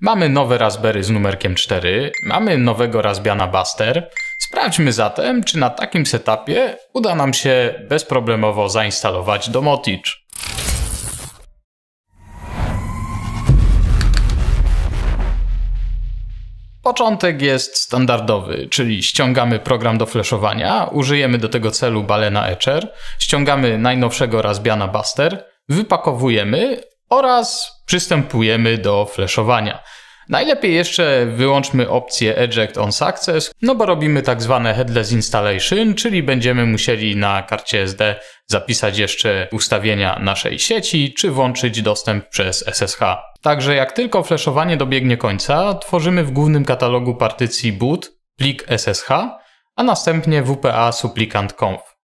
Mamy nowe Raspberry z numerkiem 4, mamy nowego Raspbiana Buster. Sprawdźmy zatem, czy na takim setupie uda nam się bezproblemowo zainstalować Domoticz. Początek jest standardowy, czyli ściągamy program do flashowania, użyjemy do tego celu balena Etcher, ściągamy najnowszego Raspbiana Buster, wypakowujemy, oraz przystępujemy do flashowania. Najlepiej jeszcze wyłączmy opcję Eject on Success, no bo robimy tak zwane headless installation, czyli będziemy musieli na karcie SD zapisać jeszcze ustawienia naszej sieci, czy włączyć dostęp przez SSH. Także jak tylko flashowanie dobiegnie końca, tworzymy w głównym katalogu partycji boot plik SSH, a następnie WPA supplicant.conf.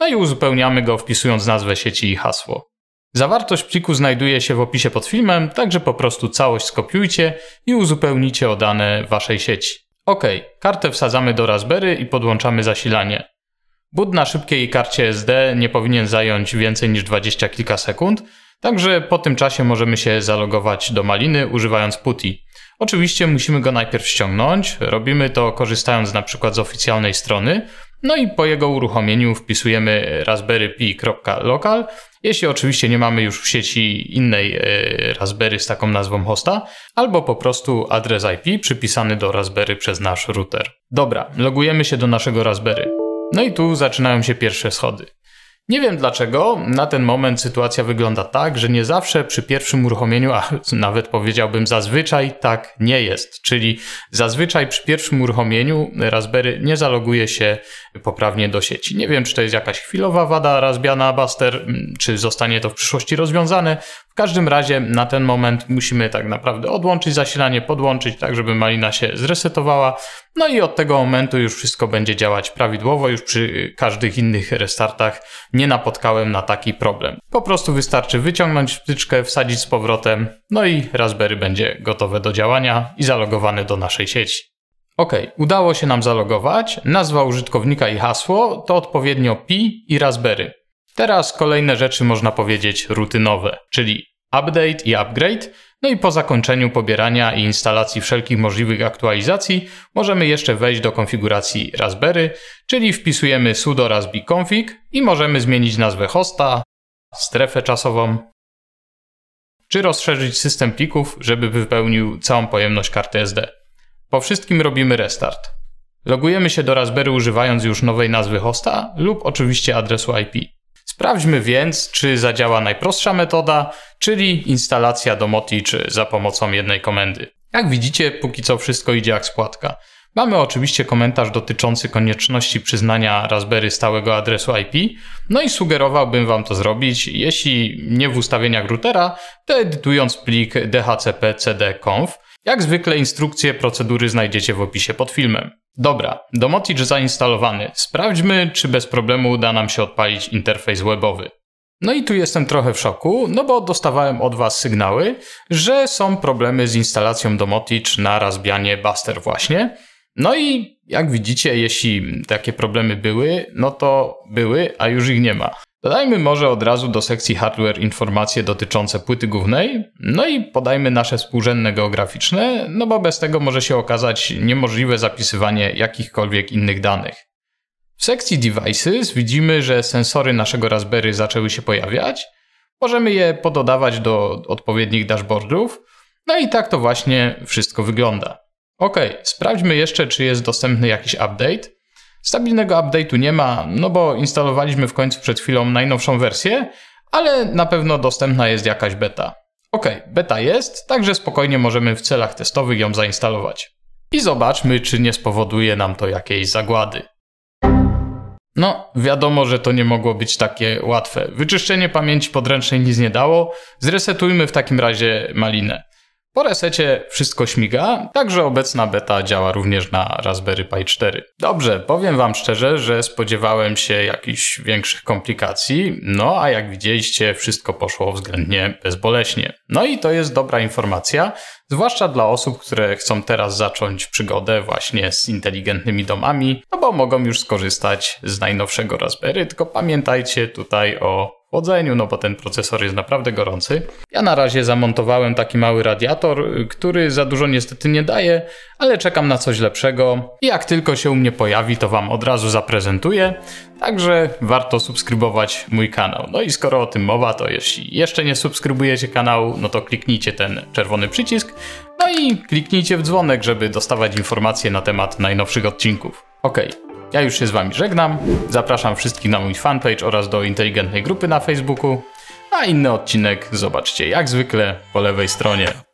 No i uzupełniamy go wpisując nazwę sieci i hasło. Zawartość pliku znajduje się w opisie pod filmem, także po prostu całość skopiujcie i uzupełnijcie o dane waszej sieci. OK, kartę wsadzamy do Raspberry i podłączamy zasilanie. Boot na szybkiej karcie SD nie powinien zająć więcej niż 20 kilka sekund, także po tym czasie możemy się zalogować do Maliny używając PuTTY. Oczywiście musimy go najpierw ściągnąć, robimy to korzystając na przykład z oficjalnej strony, no i po jego uruchomieniu wpisujemy raspberry jeśli oczywiście nie mamy już w sieci innej e, Raspberry z taką nazwą hosta, albo po prostu adres IP przypisany do Raspberry przez nasz router. Dobra, logujemy się do naszego Raspberry. No i tu zaczynają się pierwsze schody. Nie wiem dlaczego na ten moment sytuacja wygląda tak, że nie zawsze przy pierwszym uruchomieniu, a nawet powiedziałbym zazwyczaj tak nie jest. Czyli zazwyczaj przy pierwszym uruchomieniu Raspberry nie zaloguje się poprawnie do sieci. Nie wiem, czy to jest jakaś chwilowa wada Raspbiana Buster, czy zostanie to w przyszłości rozwiązane. W każdym razie na ten moment musimy tak naprawdę odłączyć zasilanie, podłączyć tak, żeby malina się zresetowała. No i od tego momentu już wszystko będzie działać prawidłowo. Już przy każdych innych restartach nie napotkałem na taki problem. Po prostu wystarczy wyciągnąć wtyczkę, wsadzić z powrotem, no i Raspberry będzie gotowe do działania i zalogowane do naszej sieci. Ok, udało się nam zalogować, nazwa użytkownika i hasło to odpowiednio Pi i Raspberry. Teraz kolejne rzeczy można powiedzieć rutynowe, czyli update i upgrade. No i po zakończeniu pobierania i instalacji wszelkich możliwych aktualizacji możemy jeszcze wejść do konfiguracji Raspberry, czyli wpisujemy sudo raspberry-config i możemy zmienić nazwę hosta, strefę czasową, czy rozszerzyć system plików, żeby wypełnił całą pojemność karty SD. Po wszystkim robimy restart. Logujemy się do Raspberry używając już nowej nazwy hosta lub oczywiście adresu IP. Sprawdźmy więc, czy zadziała najprostsza metoda, czyli instalacja do Moticzy za pomocą jednej komendy. Jak widzicie, póki co wszystko idzie jak spłatka. Mamy oczywiście komentarz dotyczący konieczności przyznania Raspberry stałego adresu IP, no i sugerowałbym Wam to zrobić, jeśli nie w ustawieniach routera, to edytując plik dhcp Conf. Jak zwykle instrukcję procedury znajdziecie w opisie pod filmem. Dobra, Domotic zainstalowany. Sprawdźmy, czy bez problemu uda nam się odpalić interfejs webowy. No i tu jestem trochę w szoku, no bo dostawałem od Was sygnały, że są problemy z instalacją Domotic na rozbianie Buster właśnie. No i jak widzicie, jeśli takie problemy były, no to były, a już ich nie ma. Dodajmy może od razu do sekcji hardware informacje dotyczące płyty głównej, no i podajmy nasze współrzędne geograficzne, no bo bez tego może się okazać niemożliwe zapisywanie jakichkolwiek innych danych. W sekcji Devices widzimy, że sensory naszego Raspberry zaczęły się pojawiać, możemy je pododawać do odpowiednich dashboardów, no i tak to właśnie wszystko wygląda. Ok, sprawdźmy jeszcze, czy jest dostępny jakiś update. Stabilnego update'u nie ma, no bo instalowaliśmy w końcu przed chwilą najnowszą wersję, ale na pewno dostępna jest jakaś beta. Ok, beta jest, także spokojnie możemy w celach testowych ją zainstalować. I zobaczmy, czy nie spowoduje nam to jakiejś zagłady. No, wiadomo, że to nie mogło być takie łatwe. Wyczyszczenie pamięci podręcznej nic nie dało. Zresetujmy w takim razie malinę. Po resecie wszystko śmiga, także obecna beta działa również na Raspberry Pi 4. Dobrze, powiem wam szczerze, że spodziewałem się jakichś większych komplikacji, no a jak widzieliście wszystko poszło względnie bezboleśnie. No i to jest dobra informacja, zwłaszcza dla osób, które chcą teraz zacząć przygodę właśnie z inteligentnymi domami, no bo mogą już skorzystać z najnowszego Raspberry, tylko pamiętajcie tutaj o chłodzeniu, no bo ten procesor jest naprawdę gorący. Ja na razie zamontowałem taki mały radiator, y, który za dużo niestety nie daje, ale czekam na coś lepszego i jak tylko się u mnie pojawi, to Wam od razu zaprezentuję, także warto subskrybować mój kanał. No i skoro o tym mowa, to jeśli jeszcze nie subskrybujecie kanału, no to kliknijcie ten czerwony przycisk, no i kliknijcie w dzwonek, żeby dostawać informacje na temat najnowszych odcinków. Okej, okay. Ja już się z Wami żegnam. Zapraszam wszystkich na mój fanpage oraz do inteligentnej grupy na Facebooku. A inny odcinek zobaczcie jak zwykle po lewej stronie.